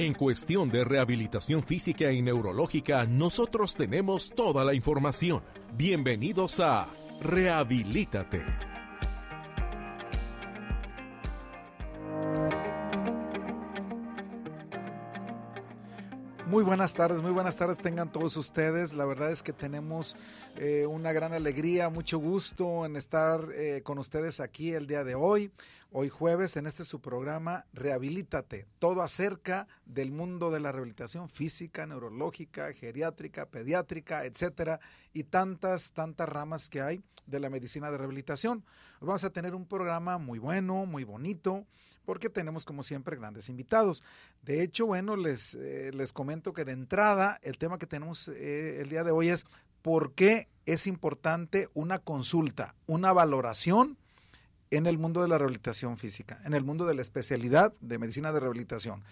En cuestión de rehabilitación física y neurológica, nosotros tenemos toda la información. Bienvenidos a Rehabilítate. Muy buenas tardes, muy buenas tardes tengan todos ustedes. La verdad es que tenemos eh, una gran alegría, mucho gusto en estar eh, con ustedes aquí el día de hoy, hoy jueves, en este su programa Rehabilítate, todo acerca del mundo de la rehabilitación física, neurológica, geriátrica, pediátrica, etcétera, y tantas, tantas ramas que hay de la medicina de rehabilitación. Vamos a tener un programa muy bueno, muy bonito porque tenemos como siempre grandes invitados. De hecho, bueno, les, eh, les comento que de entrada el tema que tenemos eh, el día de hoy es por qué es importante una consulta, una valoración en el mundo de la rehabilitación física, en el mundo de la especialidad de medicina de rehabilitación.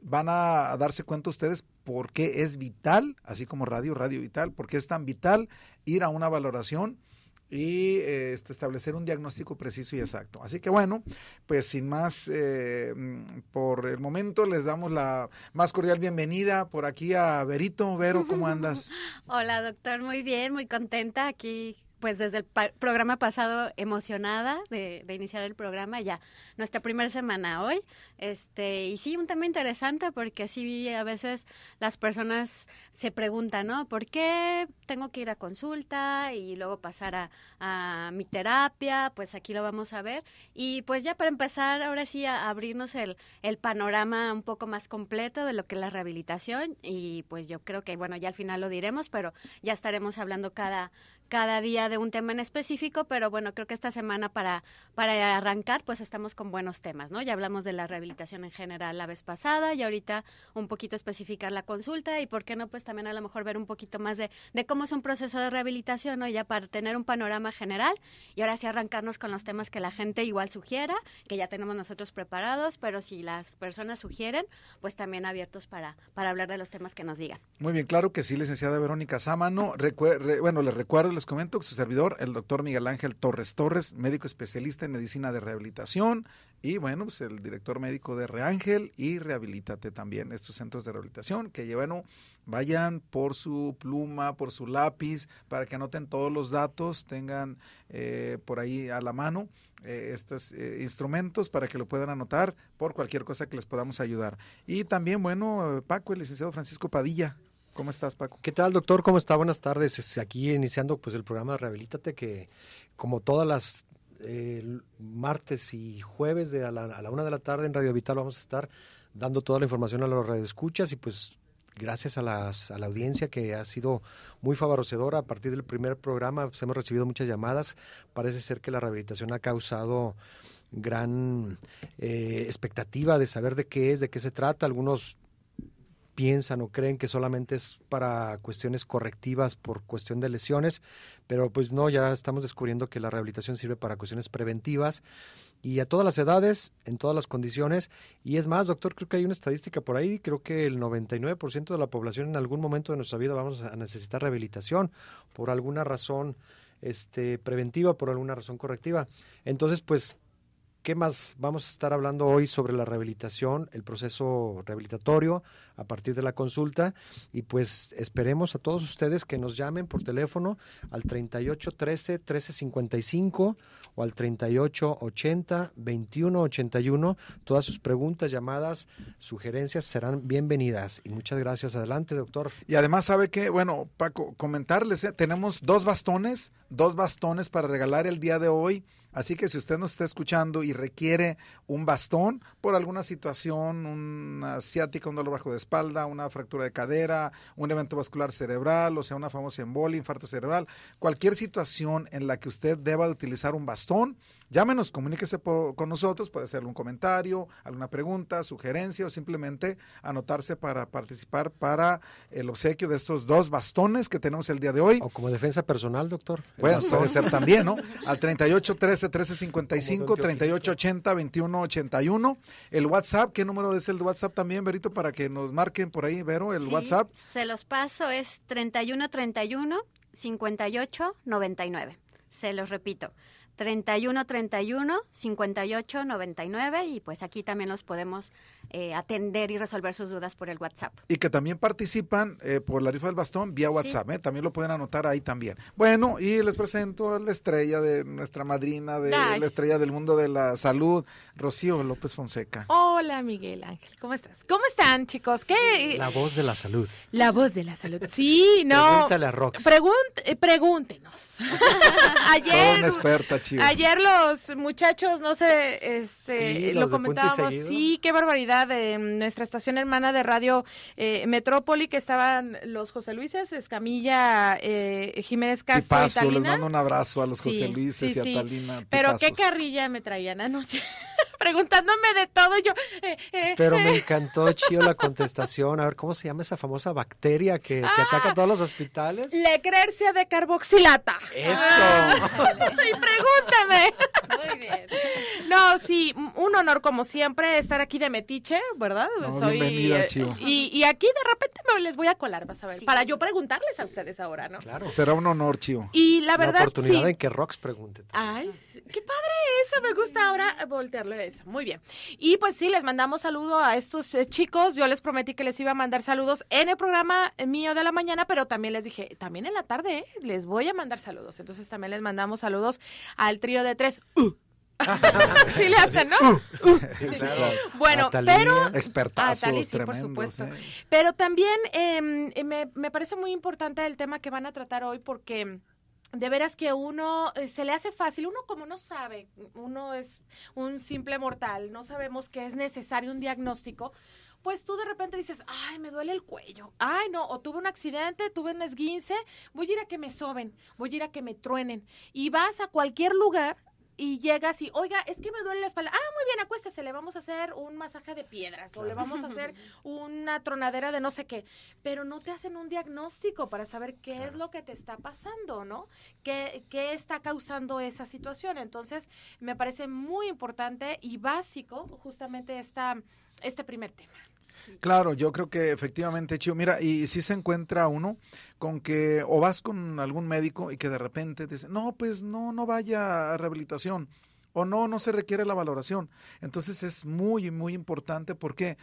Van a, a darse cuenta ustedes por qué es vital, así como radio, radio vital, por qué es tan vital ir a una valoración y este, establecer un diagnóstico preciso y exacto. Así que bueno, pues sin más, eh, mm, por el momento les damos la más cordial bienvenida por aquí a Verito. Vero, ¿cómo andas? Hola doctor, muy bien, muy contenta aquí pues desde el programa pasado emocionada de, iniciar el programa ya nuestra primera semana hoy este y sí un tema interesante porque sí a veces las personas se preguntan no por qué tengo que ir a consulta y luego pasar a, mi terapia pues aquí lo vamos a ver y pues ya para empezar ahora sí a abrirnos el, el panorama un poco más completo de lo que es la rehabilitación y pues yo creo que bueno ya al final lo diremos pero ya estaremos hablando cada cada día de un tema en específico, pero bueno, creo que esta semana para, para arrancar, pues estamos con buenos temas, ¿no? Ya hablamos de la rehabilitación en general la vez pasada y ahorita un poquito especificar la consulta y por qué no, pues también a lo mejor ver un poquito más de, cómo es un proceso de rehabilitación, ¿no? Ya para tener un panorama general y ahora sí arrancarnos con los temas que la gente igual sugiera, que ya tenemos nosotros preparados, pero si las personas sugieren, pues también abiertos para, para hablar de los temas que nos digan. Muy bien, claro que sí, licenciada Verónica Sámano. bueno, les recuerdo, les comento que su servidor, el doctor Miguel Ángel Torres Torres, médico especialista en medicina de rehabilitación y bueno, pues el director médico de Reángel y Rehabilitate también, estos centros de rehabilitación que bueno, vayan por su pluma, por su lápiz, para que anoten todos los datos, tengan eh, por ahí a la mano eh, estos eh, instrumentos para que lo puedan anotar por cualquier cosa que les podamos ayudar. Y también, bueno, Paco, el licenciado Francisco Padilla, ¿Cómo estás, Paco? ¿Qué tal, doctor? ¿Cómo está? Buenas tardes. Aquí iniciando pues el programa Rehabilítate, que como todas las eh, martes y jueves a la, una de la tarde en Radio Vital vamos a estar dando toda la información a los radioescuchas y pues gracias a, la audiencia que ha sido muy favorecedora. A partir del primer programa pues, hemos recibido muchas llamadas. Parece ser que la rehabilitación ha causado gran eh, expectativa de saber de qué es, de qué se trata. Algunos piensan o creen que solamente es para cuestiones correctivas por cuestión de lesiones, pero pues no, ya estamos descubriendo que la rehabilitación sirve para cuestiones preventivas y a todas las edades, en todas las condiciones. Y es más, doctor, creo que hay una estadística por ahí, creo que el 99% de la población en algún momento de nuestra vida vamos a necesitar rehabilitación por alguna razón este, preventiva, por alguna razón correctiva. Entonces, pues ¿Qué más? Vamos a estar hablando hoy sobre la rehabilitación, el proceso rehabilitatorio a partir de la consulta y pues esperemos a todos ustedes que nos llamen por teléfono al 3813-1355 o al 3880-2181. Todas sus preguntas, llamadas, sugerencias serán bienvenidas y muchas gracias. Adelante, doctor. Y además sabe que, bueno, Paco, comentarles, ¿eh? tenemos dos bastones, dos bastones para regalar el día de hoy Así que si usted nos está escuchando y requiere un bastón por alguna situación, una ciática, un dolor bajo de espalda, una fractura de cadera, un evento vascular cerebral, o sea, una famosa embolia, infarto cerebral, cualquier situación en la que usted deba de utilizar un bastón, Llámenos, comuníquese con nosotros, puede hacerle un comentario, alguna pregunta, sugerencia o simplemente anotarse para participar para el obsequio de estos dos bastones que tenemos el día de hoy. O como defensa personal, doctor. Bueno, puede ser también, ¿no? Al 38 13 13 55 38 80 21 81. El WhatsApp, ¿qué número es el WhatsApp también, Verito, para que nos marquen por ahí, Vero, el WhatsApp? Se los paso, es 31 31 58 99. Se los repito. 31 31 58 99 y pues aquí también los podemos eh, atender y resolver sus dudas por el WhatsApp. Y que también participan eh, por la rifa del bastón vía WhatsApp, eh, también lo pueden anotar ahí también. Bueno, y les presento a la estrella de nuestra madrina, de la estrella del mundo de la salud, Rocío López Fonseca. Hola Miguel Ángel, ¿cómo estás? ¿Cómo están chicos? ¿Qué? La voz de la salud. La voz de la salud, sí, no. Pregúntale a Rox. pregúntenos. Ayer. una experta, Ayer los muchachos, no sé, este, lo comentábamos, sí, qué barbaridad, en eh, nuestra estación hermana de radio eh, Metrópoli, que estaban los José Luises, Escamilla, eh, Jiménez Castro y Talina. les mando un abrazo a los José y a Talina. Pero qué carrilla me traían anoche, preguntándome de todo, yo... Pero me encantó, chido la contestación, a ver, ¿cómo se llama esa famosa bacteria que, ah. ataca a todos los hospitales? Lecrecia de carboxilata. Eso. Ah. Muy bien. No, sí, un honor como siempre estar aquí de metiche, ¿verdad? Soy, eh, Y, aquí de repente me les voy a colar, vas a ver, para yo preguntarles a ustedes ahora, ¿no? Claro, será un honor, Chivo. Y la verdad, La oportunidad en que Rox pregunte. Ay, qué padre eso, me gusta ahora voltearle eso. Muy bien. Y pues sí, les mandamos saludo a estos eh, chicos. Yo les prometí que les iba a mandar saludos en el programa eh, mío de la mañana, pero también les dije, también en la tarde ¿eh? les voy a mandar saludos. Entonces también les mandamos saludos al trío de tres. Uh. sí le hacen, ¿no? Uh. Uh. Bueno, pero... supuesto. ¿eh? Pero también em, me, me parece muy importante el tema que van a tratar hoy porque de veras que uno eh, se le hace fácil, uno como no sabe, uno es un simple mortal, no sabemos que es necesario un diagnóstico, pues tú de repente dices, ay, me duele el cuello, ay, no, o tuve un accidente, tuve un esguince, voy a ir a que me soben, voy a ir a que me truenen. Y vas a cualquier lugar y llegas y, oiga, es que me duele la espalda. Ah, muy bien, acuéstese, le vamos a hacer un masaje de piedras o le vamos a hacer una tronadera de no sé qué. Pero no te hacen un diagnóstico para saber qué es lo que te está pasando, ¿no? ¿Qué, ¿Qué está causando esa situación? Entonces, me parece muy importante y básico justamente esta, este primer tema. Claro, yo creo que efectivamente, chido. mira, y si se encuentra uno con que o vas con algún médico y que de repente dice, no, pues no, no vaya a rehabilitación o no, no se requiere la valoración. Entonces es muy, muy importante porque,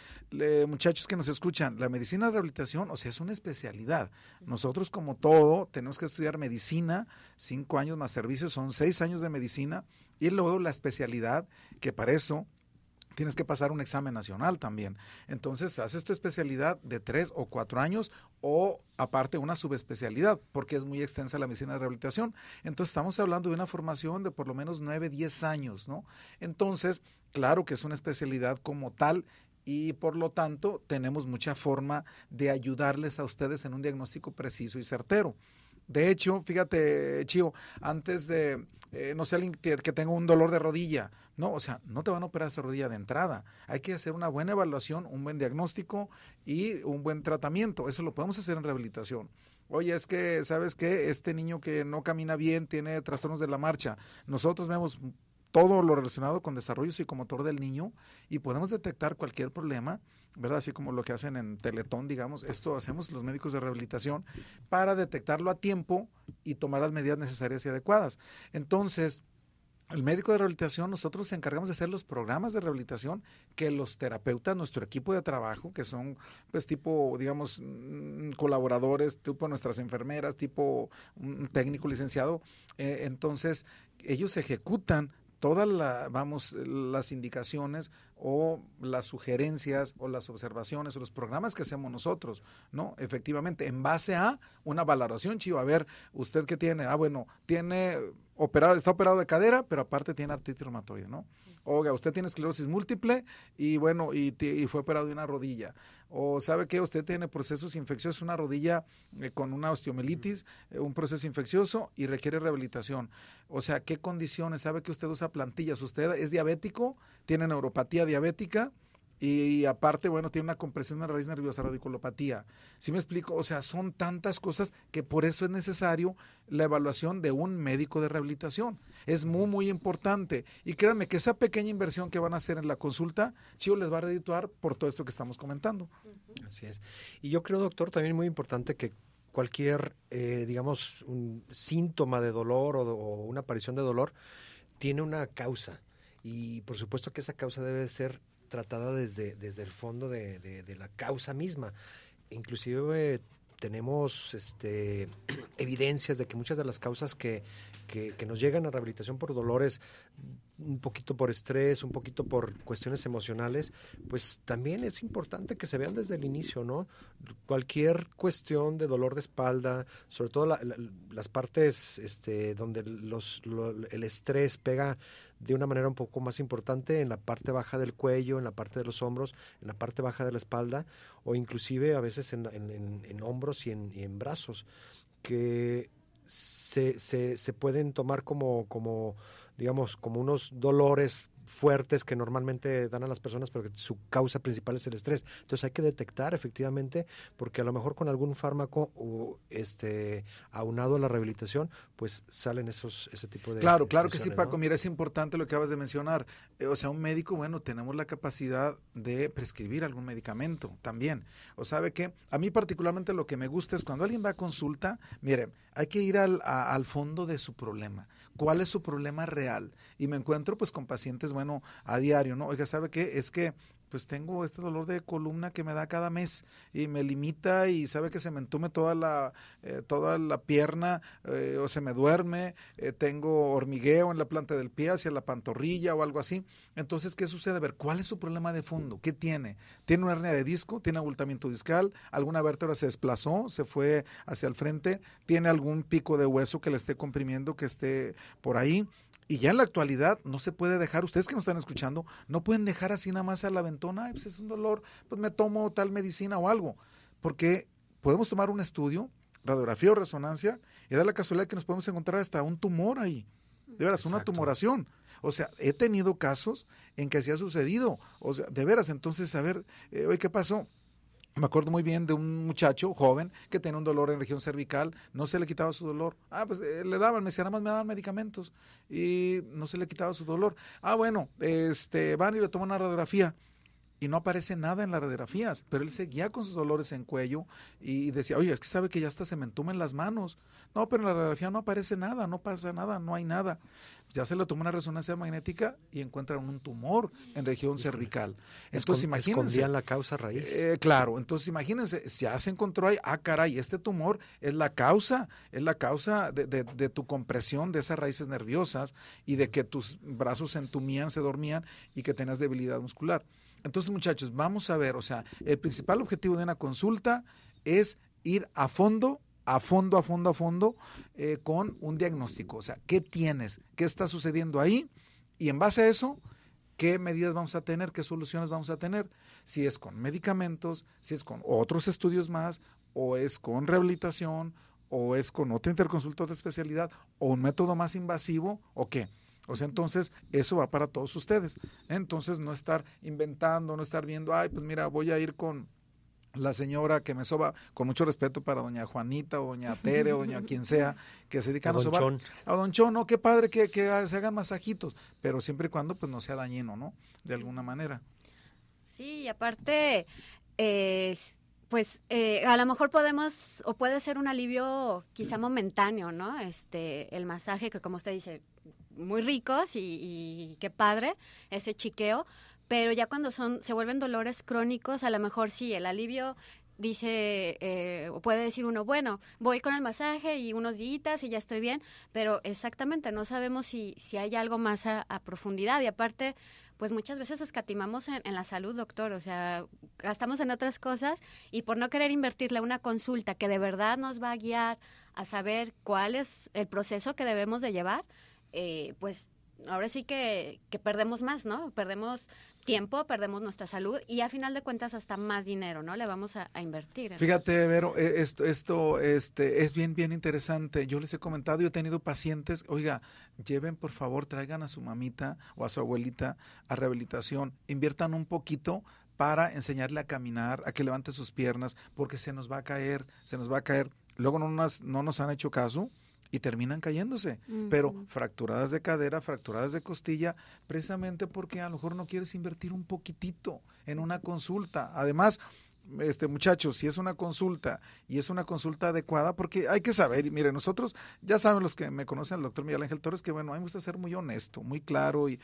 muchachos que nos escuchan, la medicina de rehabilitación, o sea, es una especialidad. Nosotros, como todo, tenemos que estudiar medicina, cinco años más servicios, son seis años de medicina, y luego la especialidad, que para eso tienes que pasar un examen nacional también. Entonces, haces tu especialidad de tres o cuatro años o aparte una subespecialidad, porque es muy extensa la medicina de rehabilitación. Entonces, estamos hablando de una formación de por lo menos nueve, diez años, ¿no? Entonces, claro que es una especialidad como tal y por lo tanto tenemos mucha forma de ayudarles a ustedes en un diagnóstico preciso y certero. De hecho, fíjate, Chivo, antes de eh, no sé, alguien que, que, tenga un dolor de rodilla. No, o sea, no te van a operar esa rodilla de entrada. Hay que hacer una buena evaluación, un buen diagnóstico y un buen tratamiento. Eso lo podemos hacer en rehabilitación. Oye, es que, ¿sabes qué? Este niño que no camina bien tiene trastornos de la marcha. Nosotros vemos todo lo relacionado con desarrollo psicomotor del niño y podemos detectar cualquier problema ¿verdad? Así como lo que hacen en Teletón, digamos, esto hacemos los médicos de rehabilitación para detectarlo a tiempo y tomar las medidas necesarias y adecuadas. Entonces, el médico de rehabilitación, nosotros nos encargamos de hacer los programas de rehabilitación que los terapeutas, nuestro equipo de trabajo, que son pues tipo, digamos, mm, colaboradores, tipo nuestras enfermeras, tipo un mm, técnico licenciado, eh, entonces ellos ejecutan todas vamos, las indicaciones o las sugerencias o las observaciones o los programas que hacemos nosotros, ¿no? Efectivamente, en base a una valoración, Chivo, a ver, usted qué tiene, ah, bueno, tiene operado, está operado de cadera, pero aparte tiene artritis reumatoide, ¿no? oiga, usted tiene esclerosis múltiple y bueno, y, fue operado de una rodilla o sabe que usted tiene procesos infecciosos, una rodilla eh, con una osteomielitis, eh, un proceso infeccioso y requiere rehabilitación. O sea, ¿qué condiciones? ¿Sabe que usted usa plantillas? ¿Usted es diabético? ¿Tiene neuropatía diabética? y aparte, bueno, tiene una compresión de la raíz nerviosa, radiculopatía. Si me explico? O sea, son tantas cosas que por eso es necesario la evaluación de un médico de rehabilitación. Es muy, mm. muy importante. Y créanme que esa pequeña inversión que van a hacer en la consulta, Chivo les va a redituar por todo esto que estamos comentando. Así es. Y yo creo, doctor, también muy importante que cualquier, eh, digamos, un síntoma de dolor o una aparición de dolor tiene una causa. Y por supuesto que esa causa debe ser tratada desde, desde el fondo de, la causa misma. Inclusive eh, tenemos este, evidencias de que muchas de las causas que, nos llegan a rehabilitación por dolores, un poquito por estrés, un poquito por cuestiones emocionales, pues también es importante que se vean desde el inicio, ¿no? Cualquier cuestión de dolor de espalda, sobre todo las partes este, donde los, el estrés pega de una manera un poco más importante en la parte baja del cuello, en la parte de los hombros, en la parte baja de la espalda o inclusive a veces en, hombros y, en, brazos, que se, pueden tomar como, como, digamos, como unos dolores fuertes que normalmente dan a las personas, pero que su causa principal es el estrés. Entonces hay que detectar efectivamente, porque a lo mejor con algún fármaco o este aunado a la rehabilitación, pues salen esos ese tipo de Claro, claro que sí, Paco, mira, es importante lo que acabas de mencionar. Eh, o sea, un médico, bueno, tenemos la capacidad de prescribir algún medicamento también. O sabe que a mí particularmente lo que me gusta es cuando alguien va a consulta, mire, hay que ir al, al fondo de su problema. ¿Cuál es su problema real? Y me encuentro pues con pacientes, bueno, a diario, ¿no? Oiga, ¿sabe qué? Es que pues tengo este dolor de columna que me da cada mes y me limita y sabe que se me entume toda la, eh, toda la pierna eh, o se me duerme, eh, tengo hormigueo en la planta del pie hacia la pantorrilla o algo así. Entonces, ¿qué sucede? A ver, ¿cuál es su problema de fondo? ¿Qué tiene? ¿Tiene una hernia de disco? ¿Tiene abultamiento discal? ¿Alguna vértebra se desplazó? ¿Se fue hacia el frente? ¿Tiene algún pico de hueso que le esté comprimiendo que esté por ahí? Y ya en la actualidad no se puede dejar, ustedes que nos están escuchando, no pueden dejar así nada más a la ventona, pues, es un dolor, pues me tomo tal medicina o algo. Porque podemos tomar un estudio, radiografía o resonancia, y da la casualidad que nos podemos encontrar hasta un tumor ahí. De veras, una tumoración. O sea, he tenido casos en que así ha sucedido. O sea, de veras, entonces, a ver, eh, ¿qué pasó? Me acuerdo muy bien de un muchacho joven que tenía un dolor en región cervical, no se le quitaba su dolor. Ah, pues eh, le daban, me decían, nada más me daban medicamentos y no se le quitaba su dolor. Ah, bueno, este, van y le toman una radiografía y no aparece nada en las radiografías, pero él seguía con sus dolores en cuello y decía, oye, es que sabe que ya está se me entumen las manos. No, pero en la radiografía no aparece nada, no pasa nada, no hay nada. Ya se le tomó una resonancia magnética y encuentran un tumor en región cervical. Entonces imagínense. la causa raíz. Eh, claro, entonces imagínense, ya se encontró ahí, ah, caray, este tumor es la causa, es la causa de, de tu compresión de esas raíces nerviosas y de que tus brazos se entumían, se dormían y que tenías debilidad muscular. Entonces, muchachos, vamos a ver, o sea, el principal objetivo de una consulta es ir a fondo, a fondo, a fondo, a fondo, eh, con un diagnóstico. O sea, ¿qué tienes? ¿Qué está sucediendo ahí? Y en base a eso, ¿qué medidas vamos a tener? ¿Qué soluciones vamos a tener? Si es con medicamentos, si es con otros estudios más, o es con rehabilitación, o es con otra interconsulta de especialidad, o un método más invasivo, o qué. O sea, entonces eso va para todos ustedes. Entonces no estar inventando, no estar viendo, ay, pues mira, voy a ir con la señora que me soba, con mucho respeto para doña Juanita o doña Tere o doña quien sea, que se dedican a, a sobar. A don Chon, no, qué padre que, se hagan masajitos, pero siempre y cuando pues no sea dañino, ¿no? De alguna manera. Sí, y aparte, eh, pues eh, a lo mejor podemos, o puede ser un alivio quizá mm. momentáneo, ¿no? Este, el masaje que como usted dice, muy ricos y, qué padre ese chiqueo, pero ya cuando son, se vuelven dolores crónicos, a lo mejor sí, el alivio dice, eh, o puede decir uno, bueno, voy con el masaje y unos días y ya estoy bien, pero exactamente no sabemos si, hay algo más a, profundidad. Y aparte, pues muchas veces escatimamos en, la salud, doctor, o sea, gastamos en otras cosas y por no querer invertirle una consulta que de verdad nos va a guiar a saber cuál es el proceso que debemos de llevar, eh, pues ahora sí que, perdemos más, ¿no? Perdemos tiempo, perdemos nuestra salud y a final de cuentas hasta más dinero, ¿no? Le vamos a, invertir. Fíjate, Vero, e, esto, esto este, es bien, bien interesante. Yo les he comentado, yo he tenido pacientes, oiga, lleven por favor, traigan a su mamita o a su abuelita a rehabilitación, inviertan un poquito para enseñarle a caminar, a que levante sus piernas, porque se nos va a caer, se nos va a caer. Luego no nos, no nos han hecho caso y terminan cayéndose, pero fracturadas de cadera, fracturadas de costilla, precisamente porque a lo mejor no quieres invertir un poquitito en una consulta. Además, este muchachos, si es una consulta y es una consulta adecuada, porque hay que saber, y mire, nosotros, ya saben los que me conocen el doctor Miguel Ángel Torres, que bueno, hay que ser muy honesto, muy claro, y,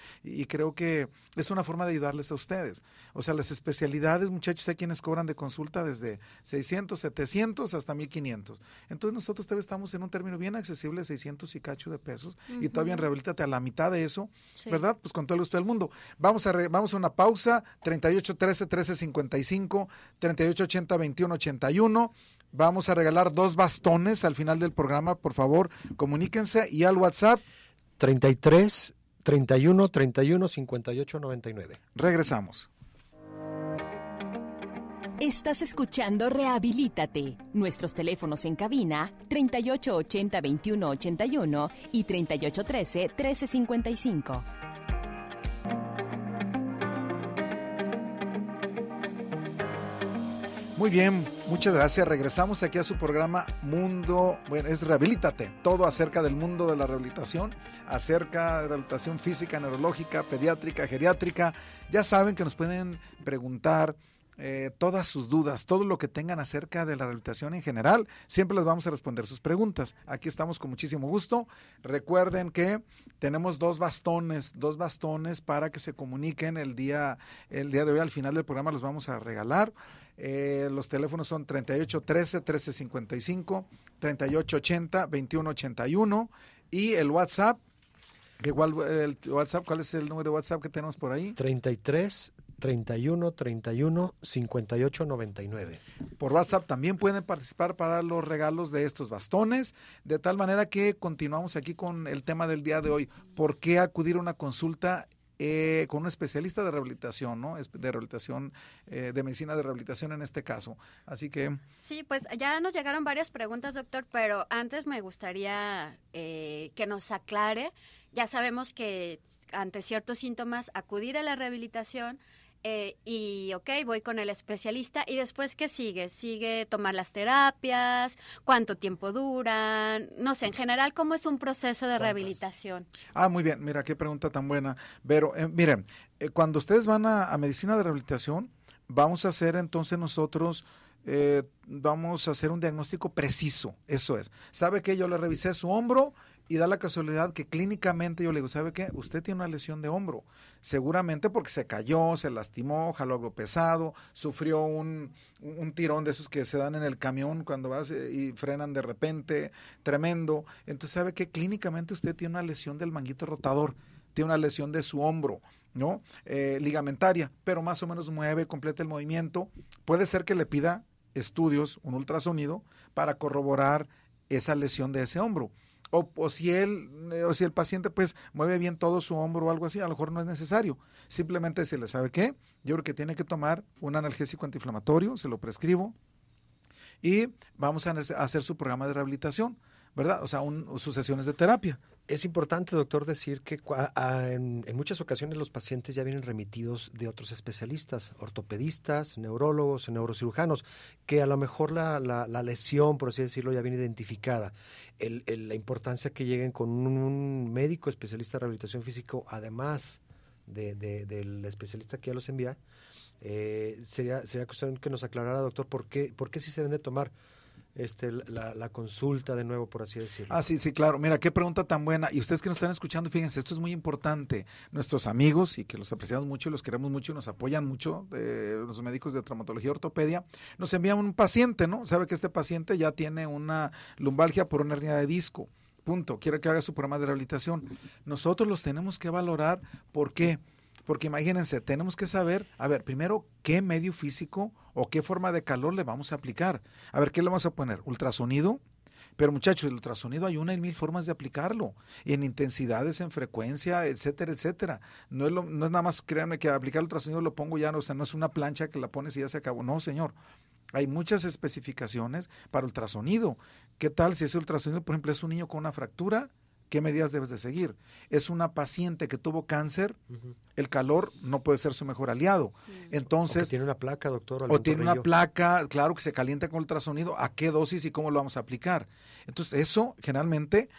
creo que es una forma de ayudarles a ustedes. O sea, las especialidades, muchachos, hay quienes cobran de consulta desde 600, 700 hasta 1500. Entonces nosotros todavía estamos en un término bien accesible, 600 y cacho de pesos, y todavía rehabilítate a la mitad de eso, ¿verdad? Pues con todo el gusto del mundo. Vamos a, vamos a una pausa, 38, 13, 13, 55, 3880 80 Vamos a regalar dos bastones al final del programa, por favor, comuníquense y al WhatsApp 33 31 31 58 99. Regresamos. Estás escuchando Rehabilítate. Nuestros teléfonos en cabina 3880-2181 y 3813-1355. Muy bien, muchas gracias. Regresamos aquí a su programa Mundo, bueno, es Rehabilítate, todo acerca del mundo de la rehabilitación, acerca de rehabilitación física, neurológica, pediátrica, geriátrica. Ya saben que nos pueden preguntar eh, todas sus dudas, todo lo que tengan acerca de la rehabilitación en general. Siempre les vamos a responder sus preguntas. Aquí estamos con muchísimo gusto. Recuerden que tenemos dos bastones, dos bastones para que se comuniquen el día, el día de hoy. Al final del programa los vamos a regalar. Eh, los teléfonos son 3813 1355, 3880 2181 y el WhatsApp. Que igual, el WhatsApp, ¿cuál es el número de WhatsApp que tenemos por ahí? 33 31 31 58 99. Por WhatsApp también pueden participar para los regalos de estos bastones, de tal manera que continuamos aquí con el tema del día de hoy. ¿Por qué acudir a una consulta eh, con un especialista de rehabilitación, ¿no? De rehabilitación, eh, de medicina de rehabilitación en este caso. Así que... Sí, pues ya nos llegaron varias preguntas, doctor, pero antes me gustaría eh, que nos aclare. Ya sabemos que ante ciertos síntomas acudir a la rehabilitación eh, y ok, voy con el especialista y después qué sigue? Sigue tomar las terapias, cuánto tiempo duran, no sé, en general cómo es un proceso de rehabilitación. Ah, muy bien, mira, qué pregunta tan buena. Pero eh, miren, eh, cuando ustedes van a, a, medicina de rehabilitación, vamos a hacer entonces nosotros... vamos a hacer un diagnóstico preciso, eso es. ¿Sabe que yo le revisé su hombro y da la casualidad que clínicamente yo le digo, ¿sabe qué? Usted tiene una lesión de hombro, seguramente porque se cayó, se lastimó, jaló algo pesado, sufrió un, un tirón de esos que se dan en el camión cuando vas eh, y frenan de repente, tremendo. Entonces, ¿sabe qué? Clínicamente usted tiene una lesión del manguito rotador, tiene una lesión de su hombro. ¿no? Eh, ligamentaria, pero más o menos mueve, completa el movimiento. Puede ser que le pida estudios, un ultrasonido, para corroborar esa lesión de ese hombro o, si él eh, o si el paciente pues mueve bien todo su hombro o algo así, a lo mejor no es necesario. Simplemente se le sabe qué, yo creo que tiene que tomar un analgésico antiinflamatorio, se lo prescribo y vamos a hacer su programa de rehabilitación, ¿verdad? O sea, sus sesiones de terapia. Es importante, doctor, decir que ah, en, muchas ocasiones los pacientes ya vienen remitidos de otros especialistas, ortopedistas, neurólogos, neurocirujanos, que a lo mejor la, lesión, por así decirlo, ya viene identificada. la importancia que lleguen con un, médico especialista de rehabilitación físico, además del especialista que ya los envía, eh, sería, sería cuestión que nos aclarara, doctor, por qué, por qué sí se deben de tomar este, la, la, consulta de nuevo, por así decirlo. Ah, sí, sí, claro. Mira, qué pregunta tan buena. Y ustedes que nos están escuchando, fíjense, esto es muy importante. Nuestros amigos, y que los apreciamos mucho y los queremos mucho y nos apoyan mucho, eh, los médicos de traumatología y ortopedia, nos envían un paciente, ¿no? Sabe que este paciente ya tiene una lumbalgia por una hernia de disco. Punto. Quiere que haga su programa de rehabilitación. Nosotros los tenemos que valorar. ¿Por qué? Porque porque imagínense, tenemos que saber, a ver, primero, qué medio físico o qué forma de calor le vamos a aplicar. A ver, ¿qué le vamos a poner? ¿Ultrasonido? Pero muchachos, el ultrasonido hay una y mil formas de aplicarlo, en intensidades, en frecuencia, etcétera, etcétera. No es, no es nada más, créanme, que aplicar ultrasonido lo pongo ya, o sea, no es una plancha que la pones y ya se acabó. No, señor. Hay muchas especificaciones para ultrasonido. ¿Qué tal si ese ultrasonido, por ejemplo, es un niño con una fractura? ¿Qué medidas debes de seguir? Es una paciente que tuvo cáncer, el calor no puede ser su mejor aliado. Mm. Entonces... tiene una placa, doctor. o tiene una placa, claro, que se calienta con ultrasonido, ¿a qué dosis y cómo lo vamos a aplicar? Entonces, eso generalmente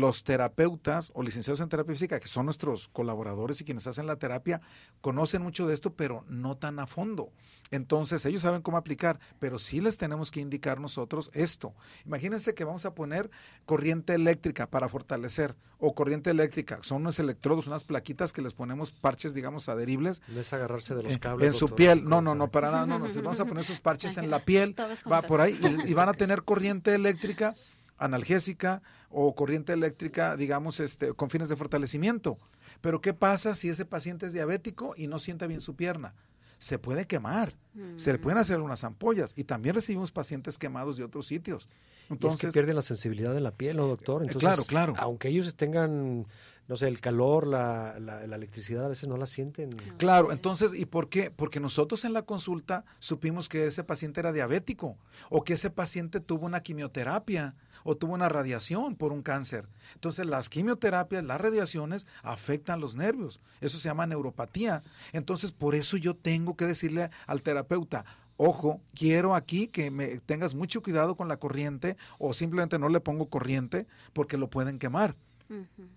los terapeutas o licenciados en terapia física, que son nuestros colaboradores y quienes hacen la terapia, conocen mucho de esto, pero no tan a fondo. Entonces, ellos saben cómo aplicar, pero sí les tenemos que indicar nosotros esto. Imagínense que vamos a poner corriente eléctrica para fortalecer, o corriente eléctrica, son unos electrodos, unas plaquitas que les ponemos parches, digamos, adheribles. No es agarrarse de los eh, cables. En su piel, no, no, no, para nada, no, nos vamos a poner esos parches en la piel, va por ahí, y van a tener corriente eléctrica analgésica o corriente eléctrica, digamos, este, con fines de fortalecimiento. Pero ¿qué pasa si ese paciente es diabético y no siente bien su pierna? Se puede quemar, se le mm. pueden hacer unas ampollas y también recibimos pacientes quemados de otros sitios. Entonces, que pierden la sensibilidad de la piel, doctor? Eh, entonces, claro, claro. Aunque ellos tengan no sé, el calor, la, la, electricidad a veces no la sienten. Ah, claro, entonces, ¿y por qué? Porque nosotros en la consulta supimos que ese paciente era diabético o que ese paciente tuvo una quimioterapia o tuvo una radiación por un cáncer. Entonces las quimioterapias, las radiaciones afectan los nervios. Eso se llama neuropatía. Entonces por eso yo tengo que decirle al terapeuta, ojo, quiero aquí que me tengas mucho cuidado con la corriente o simplemente no le pongo corriente porque lo pueden quemar.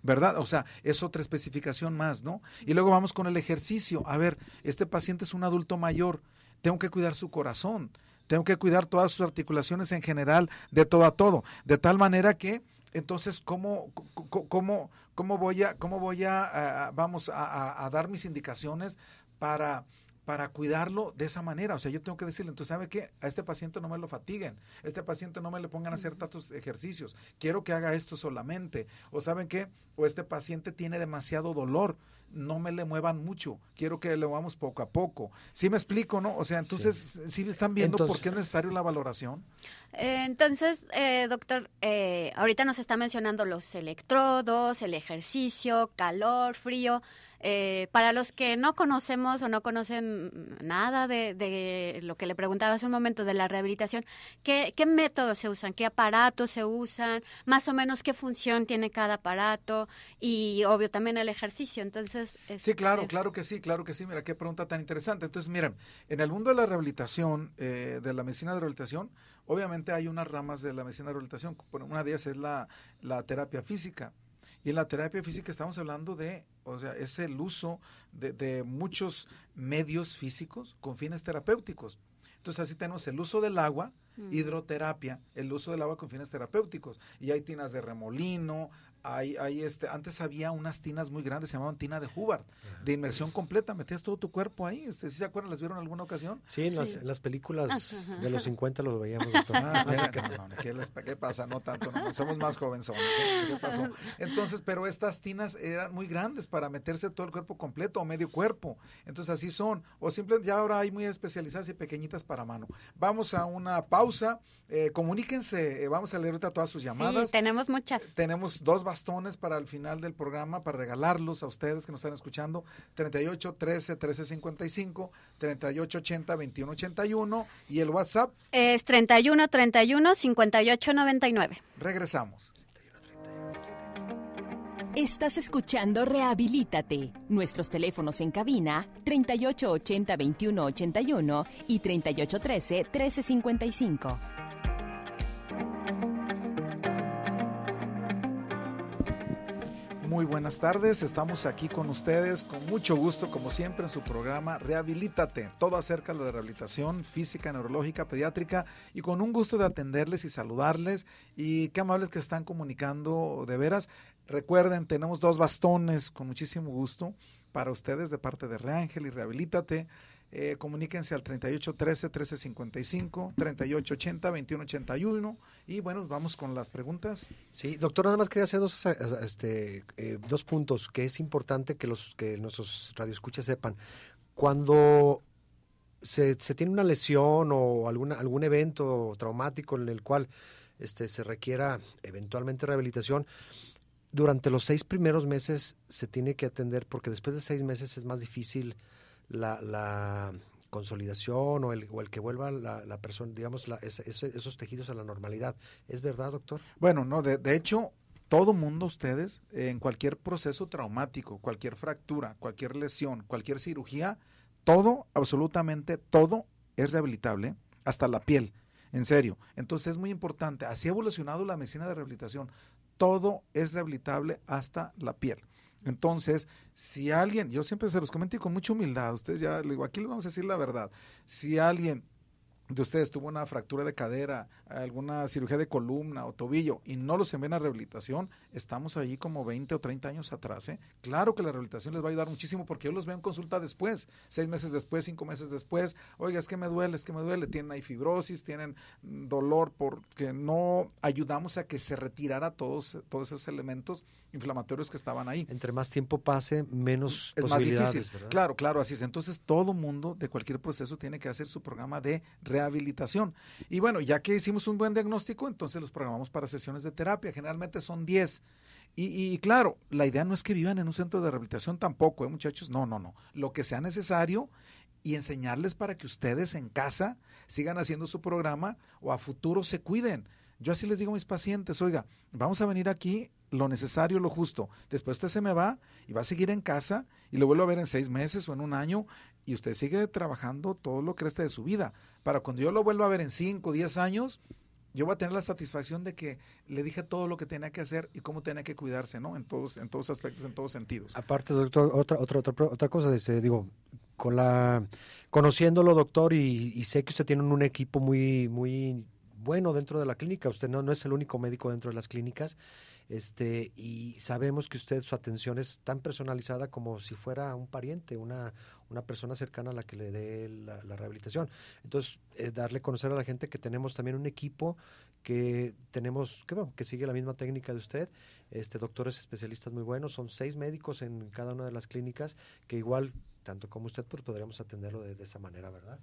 ¿Verdad? O sea, es otra especificación más, ¿no? Y luego vamos con el ejercicio. A ver, este paciente es un adulto mayor, tengo que cuidar su corazón tengo que cuidar todas sus articulaciones en general, de todo a todo, de tal manera que entonces cómo cómo cómo voy a cómo voy a, vamos a, dar mis indicaciones para para cuidarlo de esa manera. O sea, yo tengo que decirle, entonces, ¿sabe qué? A este paciente no me lo fatiguen, a este paciente no me le pongan a hacer tantos ejercicios, quiero que haga esto solamente. O ¿saben qué? O este paciente tiene demasiado dolor, no me le muevan mucho, quiero que le vamos poco a poco. ¿Sí me explico, no? O sea, entonces, ¿sí, me están viendo por qué es necesario la valoración? Eh, entonces, eh, doctor, eh, ahorita nos está mencionando los electrodos, el ejercicio, calor, frío. Eh, para los que no conocemos o no conocen nada de, lo que le preguntaba hace un momento de la rehabilitación, ¿qué, métodos se usan? ¿Qué aparatos se usan? Más o menos qué función tiene cada aparato y obvio también el ejercicio. Entonces, sí, claro, este, claro que sí, claro que sí. Mira, qué pregunta tan interesante. Entonces, miren, en el mundo de la rehabilitación, eh, de la medicina de rehabilitación, obviamente hay unas ramas de la medicina de rehabilitación. Una de ellas es la terapia física y en la terapia física estamos hablando de, o sea, es el uso de, muchos medios físicos con fines terapéuticos. Entonces así tenemos el uso del agua, mm. hidroterapia, el uso del agua con fines terapéuticos. Y hay tinas de remolino, hay, este, antes había unas tinas muy grandes, se llamaban tina de Hubbard, de inmersión pues. completa, metías todo tu cuerpo ahí, este, ¿sí se acuerdan? ¿Las vieron alguna ocasión? Sí, Las, películas de los 50 los veíamos. Ah, ¿qué, pasa? No tanto, somos más jóvenes, Entonces, pero estas tinas eran muy grandes para meterse todo el cuerpo completo o medio cuerpo, entonces así son, o simplemente ya ahora hay muy especializadas y pequeñitas para mano. Vamos a una pausa eh, comuníquense, eh, vamos a leer ahorita todas sus llamadas. tenemos muchas. Tenemos dos bastones para el final del programa, para regalarlos a ustedes que nos están escuchando. 38 13 13 55, 38 80 21 81 y el WhatsApp. Es 31 31 58 99. Regresamos. Estás escuchando Rehabilítate. Nuestros teléfonos en cabina 38 80 21 81 y 38 13 13 55. Muy buenas tardes, estamos aquí con ustedes con mucho gusto, como siempre, en su programa Rehabilítate, todo acerca de la rehabilitación física, neurológica, pediátrica, y con un gusto de atenderles y saludarles, y qué amables que están comunicando de veras. Recuerden, tenemos dos bastones con muchísimo gusto para ustedes de parte de Reángel y Rehabilítate. Eh, comuníquense al 3813 1355, 3880 2181 y bueno, vamos con las preguntas. Sí, doctor, nada más quería hacer dos, este, eh, dos puntos que es importante que, los, que nuestros radioescuchas sepan. Cuando se, se, tiene una lesión o alguna, algún evento traumático en el cual este, se requiera eventualmente rehabilitación, durante los seis primeros meses se tiene que atender porque después de seis meses es más difícil la, consolidación o el, o que vuelva la, persona, digamos, esos tejidos a la normalidad. ¿Es verdad, doctor? Bueno, no, de, de hecho, todo mundo, ustedes, en cualquier proceso traumático, cualquier fractura, cualquier lesión, cualquier cirugía, todo, absolutamente todo es rehabilitable, hasta la piel, en serio. Entonces es muy importante, así ha evolucionado la medicina de rehabilitación, todo es rehabilitable hasta la piel. Entonces, si alguien, yo siempre se los comento y con mucha humildad, ustedes ya, les digo, aquí les vamos a decir la verdad, si alguien de ustedes tuvo una fractura de cadera, alguna cirugía de columna o tobillo y no los envían a rehabilitación, estamos ahí como 20 o 30 años atrás. ¿eh? Claro que la rehabilitación les va a ayudar muchísimo porque yo los veo en consulta después, seis meses después, cinco meses después. Oiga, es que me duele, es que me duele. Tienen ahí fibrosis, tienen dolor porque no ayudamos a que se retirara todos, todos esos elementos inflamatorios que estaban ahí. Entre más tiempo pase, menos es más difícil. Claro, claro, así es. Entonces, todo mundo de cualquier proceso tiene que hacer su programa de rehabilitación. Y bueno, ya que hicimos un buen diagnóstico, entonces los programamos para sesiones de terapia. Generalmente son 10. Y, y, claro, la idea no es que vivan en un centro de rehabilitación tampoco, ¿eh, muchachos? No, no, no. Lo que sea necesario y enseñarles para que ustedes en casa sigan haciendo su programa o a futuro se cuiden. Yo así les digo a mis pacientes, oiga, vamos a venir aquí lo necesario, lo justo. Después usted se me va y va a seguir en casa y lo vuelvo a ver en seis meses o en un año y usted sigue trabajando todo lo que resta de su vida. Para cuando yo lo vuelva a ver en cinco, diez años, yo voy a tener la satisfacción de que le dije todo lo que tenía que hacer y cómo tenía que cuidarse, ¿no? En todos, en todos aspectos, en todos sentidos. Aparte, doctor, otra, otra, otra, otra cosa, este, digo, con la conociéndolo, doctor, y, sé que usted tiene un equipo muy, muy bueno dentro de la clínica. Usted no, no es el único médico dentro de las clínicas. Este, y sabemos que usted, su atención es tan personalizada como si fuera un pariente, una, una persona cercana a la que le dé la, rehabilitación. Entonces, eh, darle conocer a la gente que tenemos también un equipo que tenemos, que, que sigue la misma técnica de usted, este, doctores especialistas muy buenos, son seis médicos en cada una de las clínicas, que igual, tanto como usted, pues podríamos atenderlo de esa manera, ¿verdad?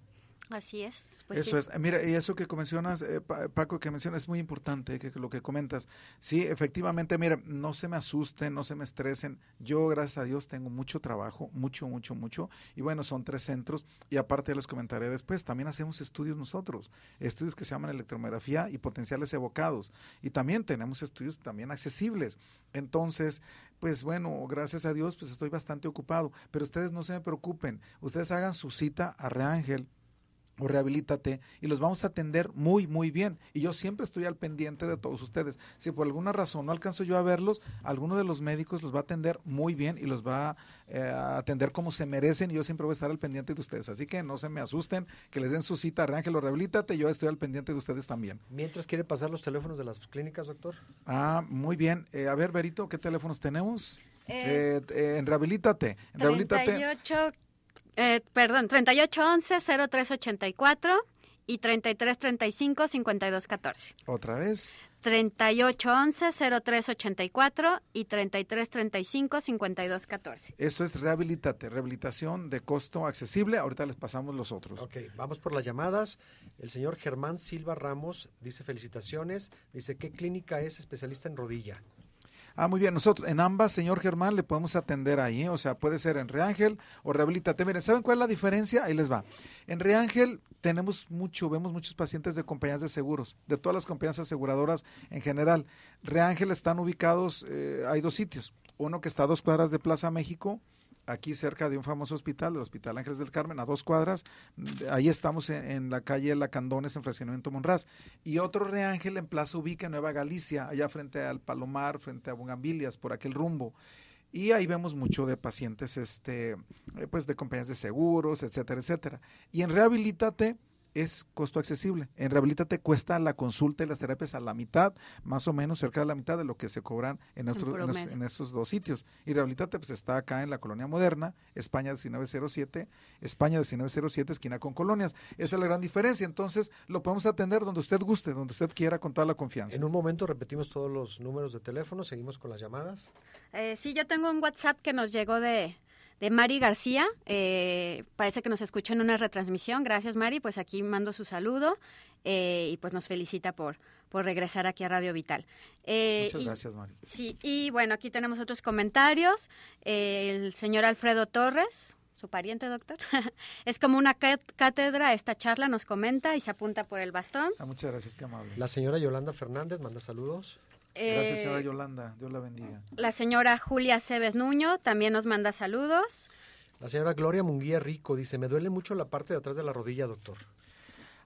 Así es. Pues eso es. Mira, y eso que mencionas, eh, Paco, que mencionas es muy importante, lo que comentas. Sí, efectivamente, mira, no se me asusten, no se me estresen. Yo, gracias a Dios, tengo mucho trabajo, mucho, mucho, mucho. Y bueno, son tres centros. Y aparte, les comentaré después, también hacemos estudios nosotros, estudios que se llaman electromografía y potenciales evocados. Y también tenemos estudios también accesibles. Entonces, pues bueno, gracias a Dios, pues estoy bastante ocupado. Pero ustedes no se me preocupen, ustedes hagan su cita a Reángel o rehabilítate y los vamos a atender muy, muy bien. Y yo siempre estoy al pendiente de todos ustedes. Si por alguna razón no alcanzo yo a verlos, alguno de los médicos los va a atender muy bien y los va eh, a atender como se merecen y yo siempre voy a estar al pendiente de ustedes. Así que no se me asusten, que les den su cita, Reángel, rehabilítate, yo estoy al pendiente de ustedes también. Mientras quiere pasar los teléfonos de las clínicas, doctor. Ah, muy bien. Eh, a ver, Berito, ¿qué teléfonos tenemos? Eh, eh, en Rehabilítate. En 38... Eh, perdón, 3811-0384 y 3335-5214. ¿Otra vez? 3811-0384 y 3335-5214. Eso es Rehabilitate, rehabilitación de costo accesible. Ahorita les pasamos los otros. Ok, vamos por las llamadas. El señor Germán Silva Ramos dice felicitaciones. Dice, ¿qué clínica es especialista en rodilla? Ah, muy bien. Nosotros en ambas, señor Germán, le podemos atender ahí. O sea, puede ser en Reángel o Rehabilitate. Miren, ¿saben cuál es la diferencia? Ahí les va. En Reángel tenemos mucho, vemos muchos pacientes de compañías de seguros, de todas las compañías aseguradoras en general. Reángel están ubicados, eh, hay dos sitios. Uno que está a dos cuadras de Plaza México, aquí cerca de un famoso hospital, el Hospital Ángeles del Carmen, a dos cuadras. Ahí estamos en, la calle Lacandones, en Fraccionamiento Monraz. Y otro reángel en Plaza Ubica, Nueva Galicia, allá frente al Palomar, frente a Bugambilias, por aquel rumbo. Y ahí vemos mucho de pacientes, este, eh, pues de compañías de seguros, etcétera, etcétera. Y en Rehabilitate es costo accesible. En Rehabilitate cuesta la consulta y las terapias a la mitad, más o menos cerca de la mitad de lo que se cobran en, estos en, dos sitios. Y Rehabilitate pues está acá en la Colonia Moderna, España 1907, España 1907, esquina con colonias. Esa es la gran diferencia. Entonces lo podemos atender donde usted guste, donde usted quiera con toda la confianza. En un momento repetimos todos los números de teléfono, seguimos con las llamadas. Eh, sí, yo tengo un WhatsApp que nos llegó de, de Mari García. Eh, parece que nos escuchó en una retransmisión. Gracias, Mari. Pues aquí mando su saludo eh, y pues nos felicita por, por regresar aquí a Radio Vital. Eh, muchas gracias, Mari. Sí, y bueno, aquí tenemos otros comentarios. el señor Alfredo Torres. Su pariente, doctor. es como una cátedra esta charla, nos comenta y se apunta por el bastón. Ah, muchas gracias, qué amable. La señora Yolanda Fernández manda saludos. Gracias, señora eh, Yolanda. Dios la bendiga. La señora Julia Cebes Nuño también nos manda saludos. La señora Gloria Munguía Rico dice, me duele mucho la parte de atrás de la rodilla, doctor.